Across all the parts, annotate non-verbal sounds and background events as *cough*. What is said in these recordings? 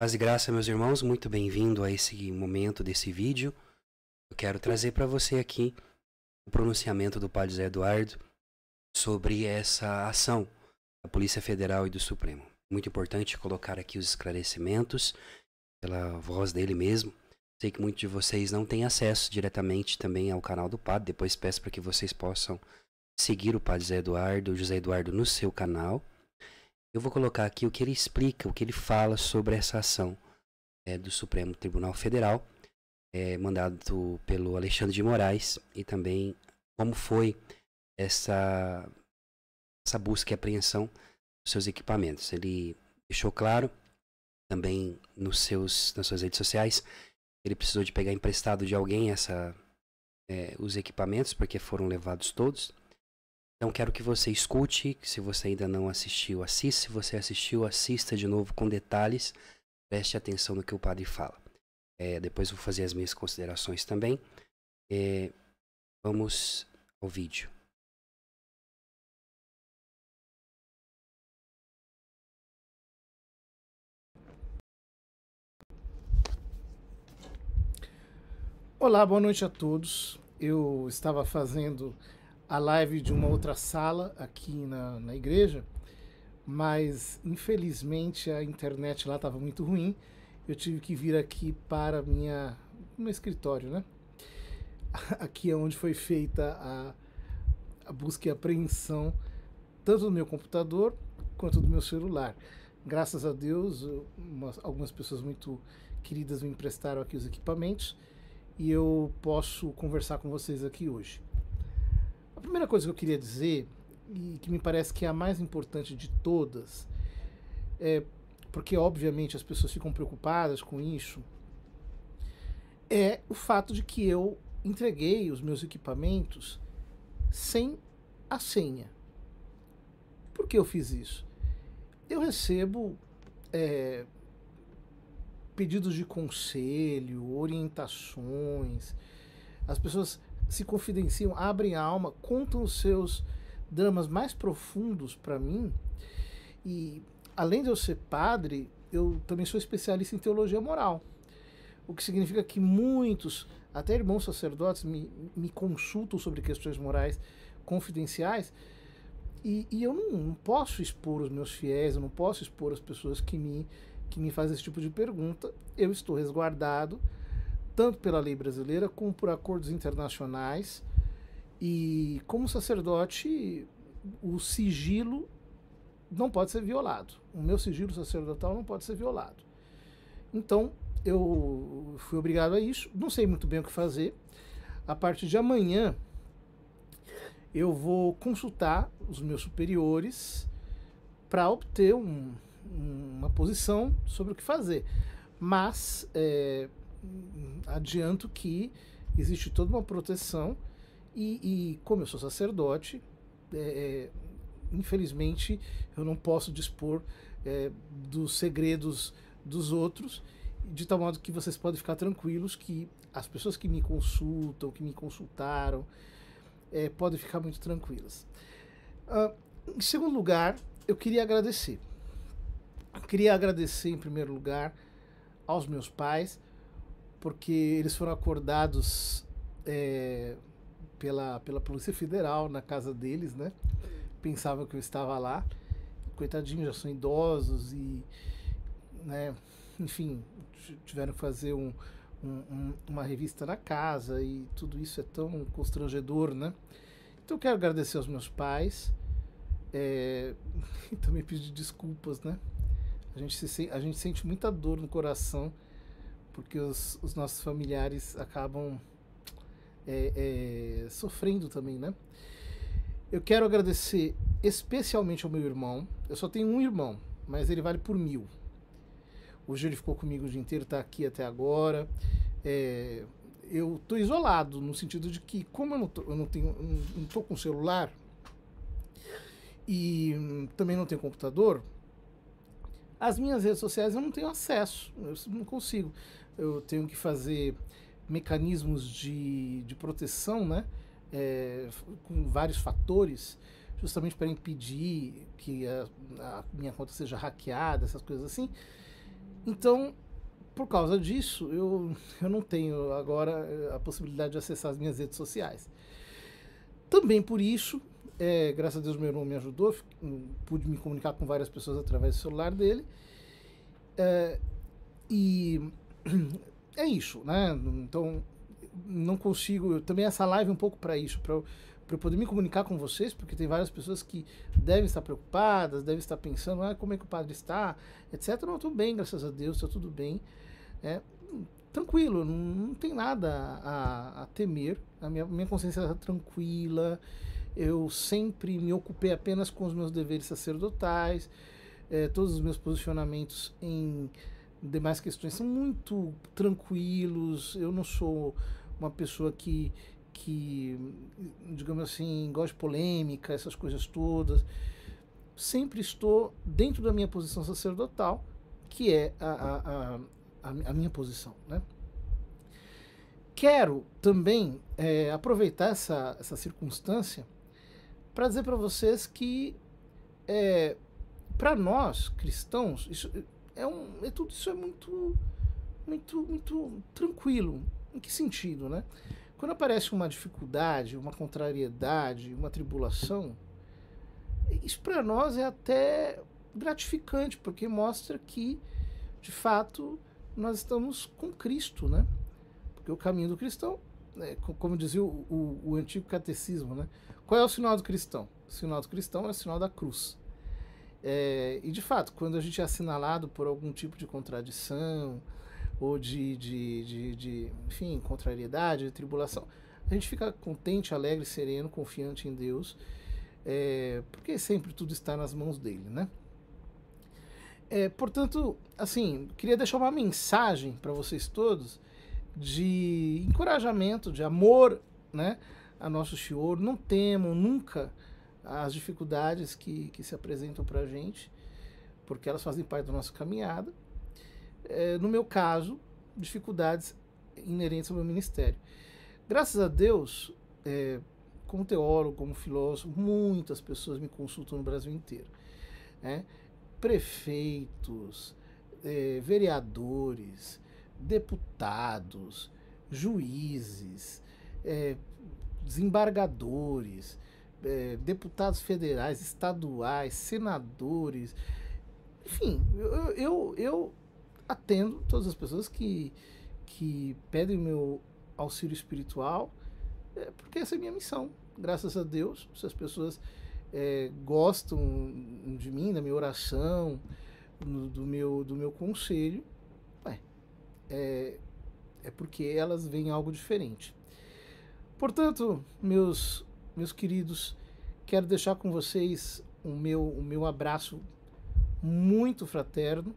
Paz e graça, meus irmãos, muito bem-vindo a esse momento desse vídeo. Eu quero trazer para você aqui o pronunciamento do Padre Zé Eduardo sobre essa ação da Polícia Federal e do Supremo. Muito importante colocar aqui os esclarecimentos pela voz dele mesmo. Sei que muitos de vocês não têm acesso diretamente também ao canal do Padre. Depois peço para que vocês possam seguir o Padre Zé Eduardo, José Eduardo, no seu canal eu vou colocar aqui o que ele explica, o que ele fala sobre essa ação é, do Supremo Tribunal Federal, é, mandado pelo Alexandre de Moraes, e também como foi essa, essa busca e apreensão dos seus equipamentos. Ele deixou claro também nos seus, nas suas redes sociais ele precisou de pegar emprestado de alguém essa, é, os equipamentos, porque foram levados todos. Então quero que você escute, que se você ainda não assistiu, assista. Se você assistiu, assista de novo com detalhes. Preste atenção no que o padre fala. É, depois vou fazer as minhas considerações também. É, vamos ao vídeo. Olá, boa noite a todos. Eu estava fazendo a live de uma outra sala aqui na, na igreja, mas infelizmente a internet lá estava muito ruim. Eu tive que vir aqui para minha meu escritório, né? *laughs* Aqui é onde foi feita a, a busca e apreensão tanto do meu computador quanto do meu celular. Graças a Deus, umas, algumas pessoas muito queridas me emprestaram aqui os equipamentos e eu posso conversar com vocês aqui hoje. A primeira coisa que eu queria dizer, e que me parece que é a mais importante de todas, é porque obviamente as pessoas ficam preocupadas com isso, é o fato de que eu entreguei os meus equipamentos sem a senha. Por que eu fiz isso? Eu recebo é, pedidos de conselho, orientações. As pessoas se confidenciam, abrem a alma, contam os seus dramas mais profundos para mim. E além de eu ser padre, eu também sou especialista em teologia moral. O que significa que muitos, até irmãos sacerdotes, me, me consultam sobre questões morais confidenciais. E, e eu não, não, posso expor os meus fiéis, eu não posso expor as pessoas que me, que me fazem esse tipo de pergunta. Eu estou resguardado tanto pela lei brasileira como por acordos internacionais. E como sacerdote, o sigilo não pode ser violado. O meu sigilo sacerdotal não pode ser violado. Então, eu fui obrigado a isso. Não sei muito bem o que fazer. A partir de amanhã, eu vou consultar os meus superiores para obter um, uma posição sobre o que fazer. Mas, é, adianto que existe toda uma proteção e, e como eu sou sacerdote, é, é, infelizmente eu não posso dispor é, dos segredos dos outros, de tal modo que vocês podem ficar tranquilos que as pessoas que me consultam, que me consultaram, é, podem ficar muito tranquilas. Ah, em segundo lugar, eu queria agradecer. Eu queria agradecer, em primeiro lugar, aos meus pais, porque eles foram acordados é, pela, pela Polícia Federal na casa deles, né? Pensavam que eu estava lá. Coitadinhos, já são idosos e, né? Enfim, tiveram que fazer um, um, uma revista na casa e tudo isso é tão constrangedor, né? Então quero agradecer aos meus pais é, *laughs* e também pedir desculpas, né? A gente, se, a gente sente muita dor no coração porque os, os nossos familiares acabam é, é, sofrendo também, né? Eu quero agradecer especialmente ao meu irmão. Eu só tenho um irmão, mas ele vale por mil. Hoje ele ficou comigo o dia inteiro, está aqui até agora. É, eu estou isolado, no sentido de que, como eu não, tô, eu não tenho, eu não estou com celular e hum, também não tenho computador, as minhas redes sociais eu não tenho acesso, eu não consigo. Eu tenho que fazer mecanismos de, de proteção, né? É, com vários fatores, justamente para impedir que a, a minha conta seja hackeada, essas coisas assim. Então, por causa disso, eu, *laughs* eu não tenho agora eh, a possibilidade de acessar as minhas redes sociais. Também por isso, é, graças a Deus, meu irmão me ajudou, hum, pude me comunicar com várias pessoas através do celular dele. É, e *clears throat* é isso, né? Então, não consigo. Eu, também essa live é um pouco para isso, para eu, poder me comunicar com vocês, porque tem várias pessoas que devem estar preocupadas, devem estar pensando, ah, como é que o padre está, etc. Não, estou bem, graças a Deus, está tudo bem. É, tranquilo, não, não tem nada a, a temer. A minha, minha consciência está tranquila. Eu sempre me ocupei apenas com os meus deveres sacerdotais, eh, todos os meus posicionamentos em demais questões são muito tranquilos. Eu não sou uma pessoa que, que digamos assim, gosta de polêmica, essas coisas todas. Sempre estou dentro da minha posição sacerdotal, que é a, a, a, a minha posição, né? Quero também é, aproveitar essa, essa circunstância para dizer para vocês que é, para nós cristãos isso é um é tudo isso é muito muito muito tranquilo em que sentido né quando aparece uma dificuldade uma contrariedade uma tribulação isso para nós é até gratificante porque mostra que de fato nós estamos com Cristo né porque o caminho do cristão né, como dizia o, o, o, antigo catecismo, né? Qual é o sinal do cristão? O sinal do cristão é o sinal da cruz. É, e de fato, quando a gente é assinalado por algum tipo de contradição ou de, de, de, de enfim, contrariedade, tribulação, a gente fica contente, alegre, sereno, confiante em Deus, é, porque sempre tudo está nas mãos dele, né? É, portanto, assim, queria deixar uma mensagem para vocês todos de encorajamento, de amor né, a nosso Senhor. Não temam nunca as dificuldades que, que se apresentam para a gente, porque elas fazem parte da nossa caminhada. É, no meu caso, dificuldades inerentes ao meu ministério. Graças a Deus, é, como teólogo, como filósofo, muitas pessoas me consultam no Brasil inteiro. Né? Prefeitos, é, vereadores, deputados, juízes, é, desembargadores, é, deputados federais, estaduais, senadores. Enfim, eu, eu, eu atendo todas as pessoas que, que pedem meu auxílio espiritual, é, porque essa é a minha missão. Graças a Deus, se as pessoas é, gostam de mim, da minha oração, do, meu, do meu conselho, é, é porque elas veem algo diferente. Portanto, meus, meus queridos, quero deixar com vocês o meu, o meu abraço muito fraterno.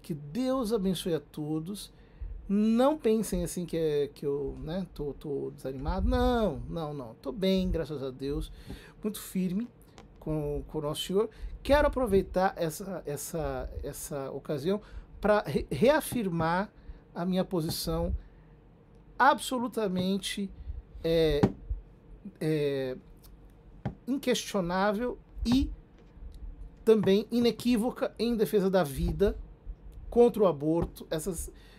Que Deus abençoe a todos. Não pensem assim que, é, que eu né, tô, tô desanimado. Não, não, não. Tô bem, graças a Deus. Muito firme com, com o nosso Senhor. Quero aproveitar essa, essa, essa ocasião para re reafirmar a minha posição absolutamente é, é, inquestionável e também inequívoca em defesa da vida, contra o aborto. Essa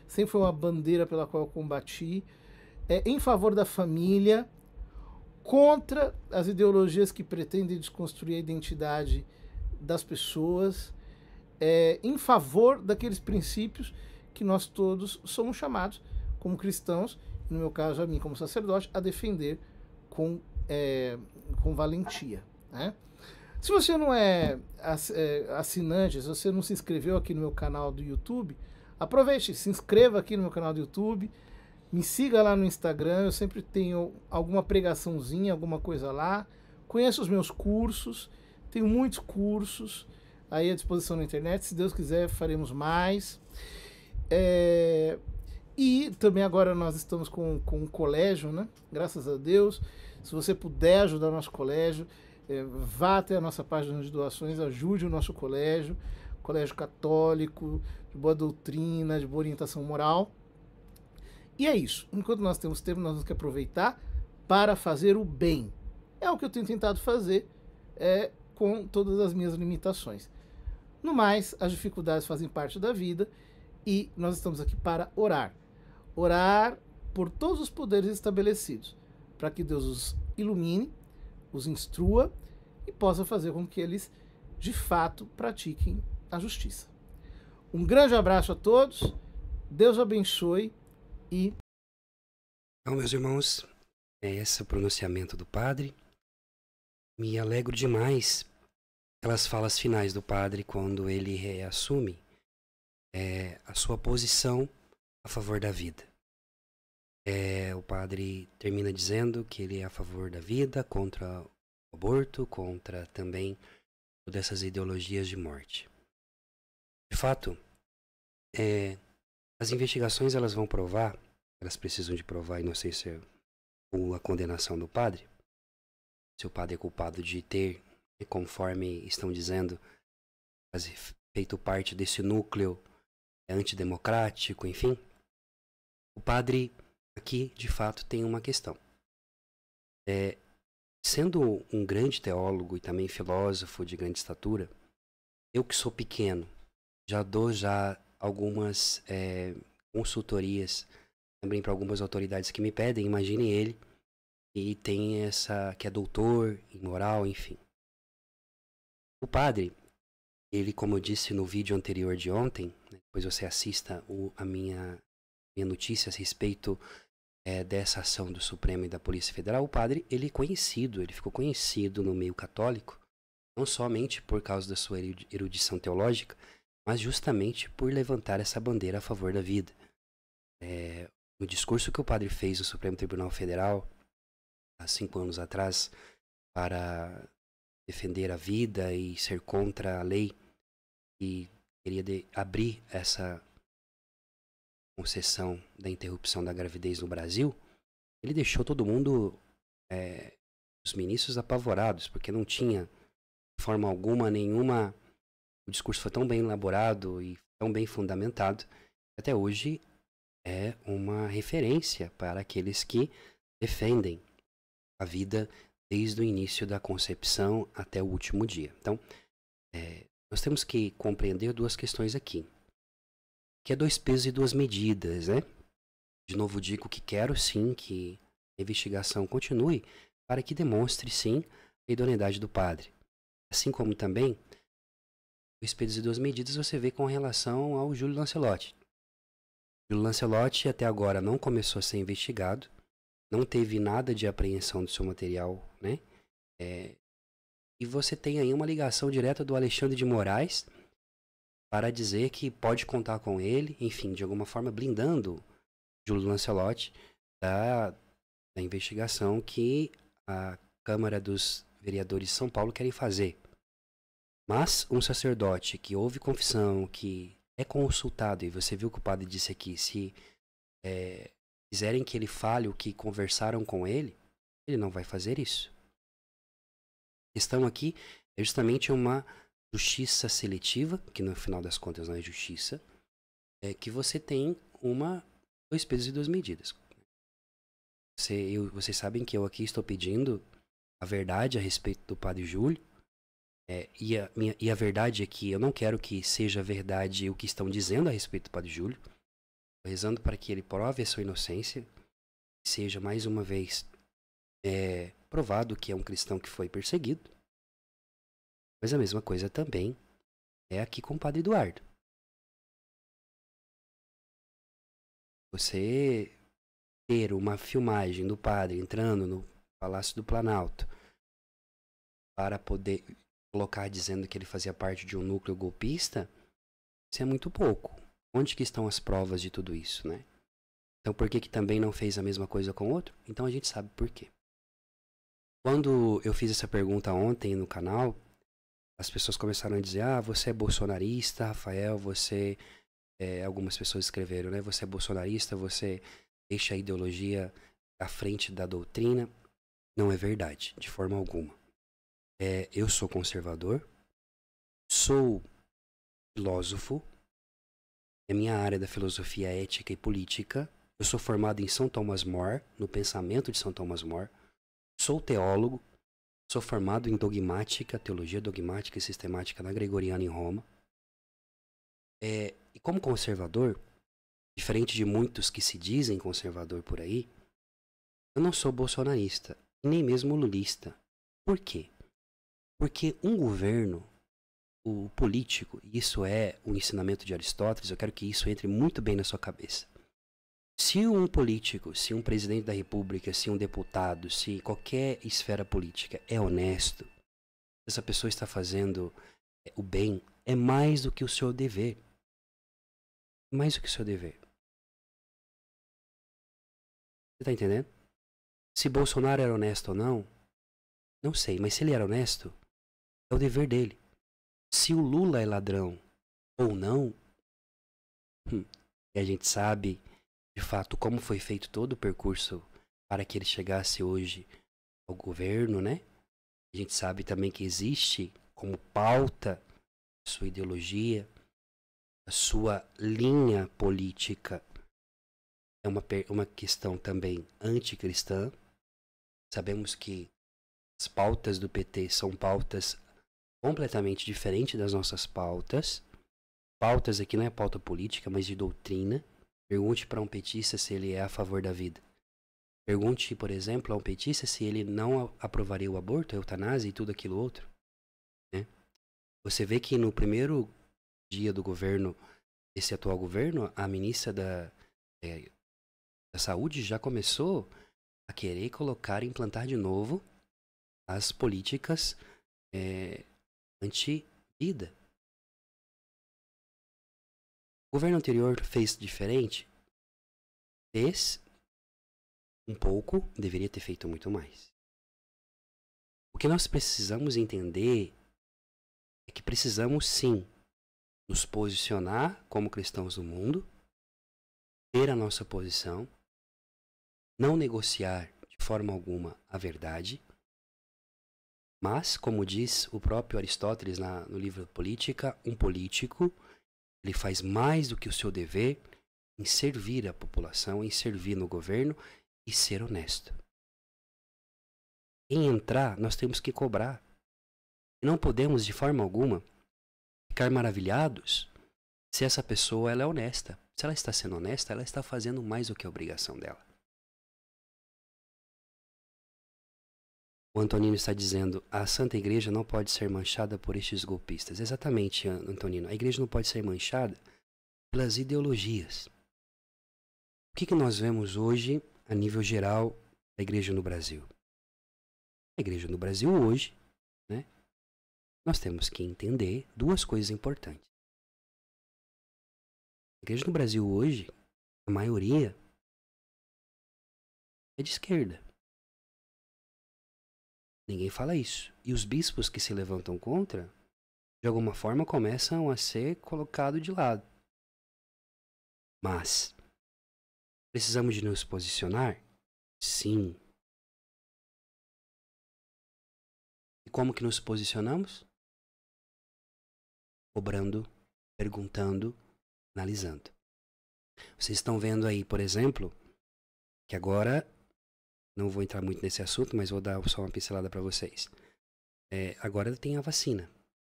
sempre foi uma bandeira pela qual eu combati. É, em favor da família, contra as ideologias que pretendem desconstruir a identidade das pessoas, é, em favor daqueles princípios que nós todos somos chamados, como cristãos, no meu caso a mim como sacerdote, a defender com, é, com valentia. Né? Se você não é, é assinante, se você não se inscreveu aqui no meu canal do YouTube, aproveite, se inscreva aqui no meu canal do YouTube, me siga lá no Instagram, eu sempre tenho alguma pregaçãozinha, alguma coisa lá. Conheça os meus cursos, tenho muitos cursos aí à disposição na internet. Se Deus quiser, faremos mais. É, e também agora nós estamos com, com um colégio, né? Graças a Deus. Se você puder ajudar o nosso colégio, é, vá até a nossa página de doações, ajude o nosso colégio, colégio católico, de boa doutrina, de boa orientação moral. E é isso. Enquanto nós temos tempo, nós temos que aproveitar para fazer o bem. É o que eu tenho tentado fazer é, com todas as minhas limitações. No mais, as dificuldades fazem parte da vida e nós estamos aqui para orar. Orar por todos os poderes estabelecidos, para que Deus os ilumine, os instrua e possa fazer com que eles de fato pratiquem a justiça. Um grande abraço a todos, Deus abençoe e. Então, meus irmãos, é esse o pronunciamento do Padre. Me alegro demais pelas falas finais do Padre quando ele reassume é, a sua posição a favor da vida. É, o padre termina dizendo que ele é a favor da vida, contra o aborto, contra também todas essas ideologias de morte. De fato, é, as investigações elas vão provar, elas precisam de provar, e não sei se com é a condenação do padre, se o padre é culpado de ter, conforme estão dizendo, feito parte desse núcleo é antidemocrático, enfim. O padre aqui, de fato, tem uma questão. É, sendo um grande teólogo e também filósofo de grande estatura, eu que sou pequeno, já dou já algumas é, consultorias também para algumas autoridades que me pedem, imagine ele, e tem essa que é doutor em moral, enfim. O padre, ele, como eu disse no vídeo anterior de ontem, né, depois você assista o, a minha, minha notícia a respeito é, dessa ação do Supremo e da Polícia Federal, o padre, ele é conhecido, ele ficou conhecido no meio católico, não somente por causa da sua erudição teológica, mas justamente por levantar essa bandeira a favor da vida. É, no discurso que o padre fez no Supremo Tribunal Federal, há cinco anos atrás, para defender a vida e ser contra a lei. E queria de, abrir essa concessão da interrupção da gravidez no Brasil. Ele deixou todo mundo, é, os ministros, apavorados, porque não tinha forma alguma nenhuma. O discurso foi tão bem elaborado e tão bem fundamentado que até hoje é uma referência para aqueles que defendem a vida desde o início da concepção até o último dia. Então, é, nós temos que compreender duas questões aqui, que é dois pesos e duas medidas, né? De novo digo que quero sim que a investigação continue para que demonstre sim a idoneidade do padre. Assim como também dois pesos e duas medidas você vê com relação ao Júlio Lancelotti. Júlio Lancelotti até agora não começou a ser investigado, não teve nada de apreensão do seu material né? É, e você tem aí uma ligação direta do Alexandre de Moraes para dizer que pode contar com ele, enfim, de alguma forma blindando Júlio Lancelotti da, da investigação que a Câmara dos Vereadores de São Paulo querem fazer. Mas um sacerdote que houve confissão, que é consultado, e você viu que o padre disse aqui, se é, eh, quiserem que ele fale o que conversaram com ele, ele não vai fazer isso. A questão aqui é justamente uma justiça seletiva, que no final das contas não é justiça, é que você tem uma dois pesos e duas medidas. Você, eu, vocês sabem que eu aqui estou pedindo a verdade a respeito do Padre Júlio. É, e, a minha, e a verdade é que eu não quero que seja verdade o que estão dizendo a respeito do Padre Júlio. Estou rezando para que ele prove a sua inocência, seja mais uma vez é provado que é um cristão que foi perseguido. Mas a mesma coisa também é aqui com o Padre Eduardo. Você ter uma filmagem do padre entrando no Palácio do Planalto para poder colocar dizendo que ele fazia parte de um núcleo golpista, isso é muito pouco. Onde que estão as provas de tudo isso, né? Então por que que também não fez a mesma coisa com o outro? Então a gente sabe por quê. Quando eu fiz essa pergunta ontem no canal, as pessoas começaram a dizer: ah, você é bolsonarista, Rafael, você. É, algumas pessoas escreveram, né? Você é bolsonarista, você deixa a ideologia à frente da doutrina. Não é verdade, de forma alguma. É, eu sou conservador, sou filósofo, a é minha área da filosofia ética e política. Eu sou formado em São Tomás More, no pensamento de São Tomás More. Sou teólogo, sou formado em dogmática, teologia dogmática e sistemática na Gregoriana em Roma. É, e como conservador, diferente de muitos que se dizem conservador por aí, eu não sou bolsonarista, nem mesmo lulista. Por quê? Porque um governo, o político, isso é o ensinamento de Aristóteles, eu quero que isso entre muito bem na sua cabeça. Se um político, se um presidente da república, se um deputado, se qualquer esfera política é honesto, essa pessoa está fazendo eh, o bem, é mais do que o seu dever. Mais do que o seu dever. Você está entendendo? Se Bolsonaro era honesto ou não, não sei, mas se ele era honesto, é o dever dele. Se o Lula é ladrão ou não, hum, e a gente sabe de fato como foi feito todo o percurso para que ele chegasse hoje ao governo, né? A gente sabe também que existe como pauta sua ideologia, a sua linha política. É uma, uma questão também anticristã. Sabemos que as pautas do PT são pautas completamente diferentes das nossas pautas. Pautas aqui não é pauta política, mas de doutrina. Pergunte para um petista se ele é a favor da vida. Pergunte, por exemplo, a um petista se ele não aprovaria o aborto, a eutanásia e tudo aquilo outro. Né? Você vê que no primeiro dia do governo, esse atual governo, a ministra da, é, da Saúde já começou a querer colocar, implantar de novo as políticas é, anti-vida. O governo anterior fez diferente? Fez um pouco, deveria ter feito muito mais. O que nós precisamos entender é que precisamos sim nos posicionar como cristãos do mundo, ter a nossa posição, não negociar de forma alguma a verdade, mas, como diz o próprio Aristóteles na, no livro Política, um político ele faz mais do que o seu dever em servir a população, em servir no governo e ser honesto. Em entrar, nós temos que cobrar. Não podemos, de forma alguma, ficar maravilhados se essa pessoa ela é honesta. Se ela está sendo honesta, ela está fazendo mais do que a obrigação dela. O Antonino está dizendo: a Santa Igreja não pode ser manchada por estes golpistas. Exatamente, Antonino. A Igreja não pode ser manchada pelas ideologias. O que, que nós vemos hoje, a nível geral, da Igreja no Brasil? A Igreja no Brasil hoje, né, nós temos que entender duas coisas importantes. A Igreja no Brasil hoje, a maioria é de esquerda. Ninguém fala isso. E os bispos que se levantam contra, de alguma forma, começam a ser colocados de lado. Mas precisamos de nos posicionar? Sim. E como que nos posicionamos? Cobrando, perguntando, analisando. Vocês estão vendo aí, por exemplo, que agora não vou entrar muito nesse assunto, mas vou dar só uma pincelada para vocês. É, agora tem a vacina,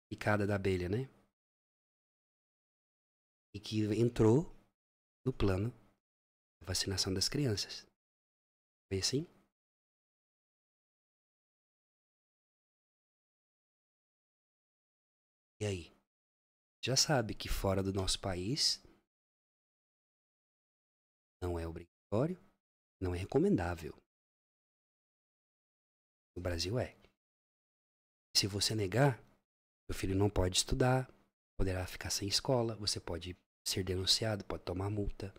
picada da abelha, né? E que entrou no plano da vacinação das crianças. Foi assim? E aí? Já sabe que fora do nosso país não é obrigatório, não é recomendável. No Brasil é. Se você negar, seu filho não pode estudar, poderá ficar sem escola, você pode ser denunciado, pode tomar multa.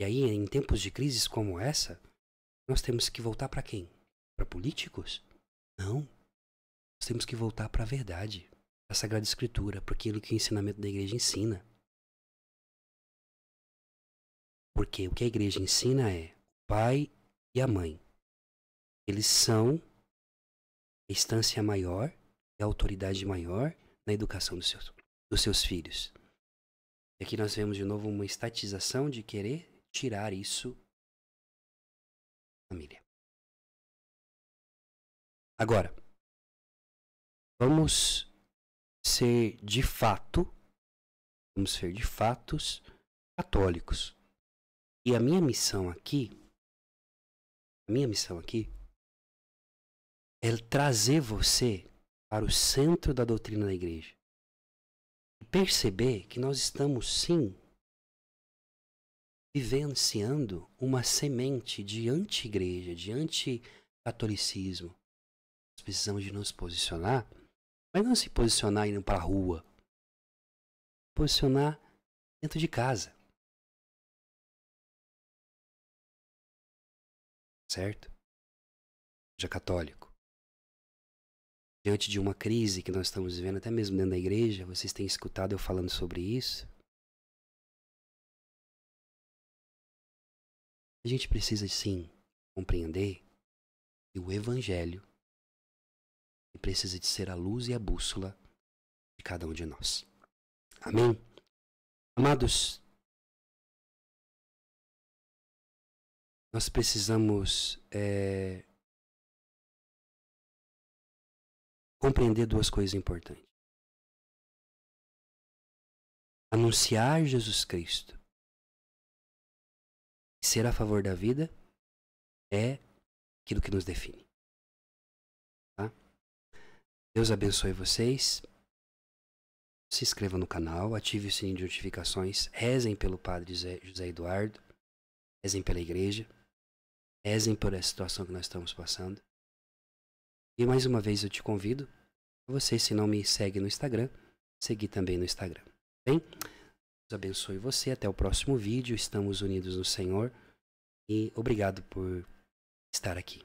E aí, em tempos de crises como essa, nós temos que voltar para quem? Para políticos? Não. Nós temos que voltar para a verdade, para a Sagrada Escritura, para aquilo que o ensinamento da igreja ensina. Porque o que a igreja ensina é o pai e a mãe. Eles são instância maior e autoridade maior na educação dos seus, dos seus filhos. E aqui nós vemos de novo uma estatização de querer tirar isso da família. Agora, vamos ser de fato, vamos ser de fatos católicos. E a minha missão aqui, a minha missão aqui é trazer você para o centro da doutrina da igreja. E perceber que nós estamos sim vivenciando uma semente de anti-igreja, de anti-catolicismo. Nós precisamos de nos posicionar, mas não se posicionar indo para a rua. Posicionar dentro de casa. Certo? Já católico diante de uma crise que nós estamos vivendo, até mesmo dentro da igreja, vocês têm escutado eu falando sobre isso? A gente precisa sim compreender que o Evangelho precisa de ser a luz e a bússola de cada um de nós. Amém? Amados, nós precisamos é, compreender duas coisas importantes. Anunciar Jesus Cristo e ser a favor da vida é aquilo que nos define. Tá? Deus abençoe vocês. Se inscreva no canal, ative o sininho de notificações, rezem pelo Padre José Eduardo, rezem pela igreja, rezem por essa situação que nós estamos passando. E mais uma vez eu te convido, você se não me segue no Instagram, seguir também no Instagram. Bem, Deus abençoe você. Até o próximo vídeo. Estamos unidos no Senhor. E obrigado por estar aqui.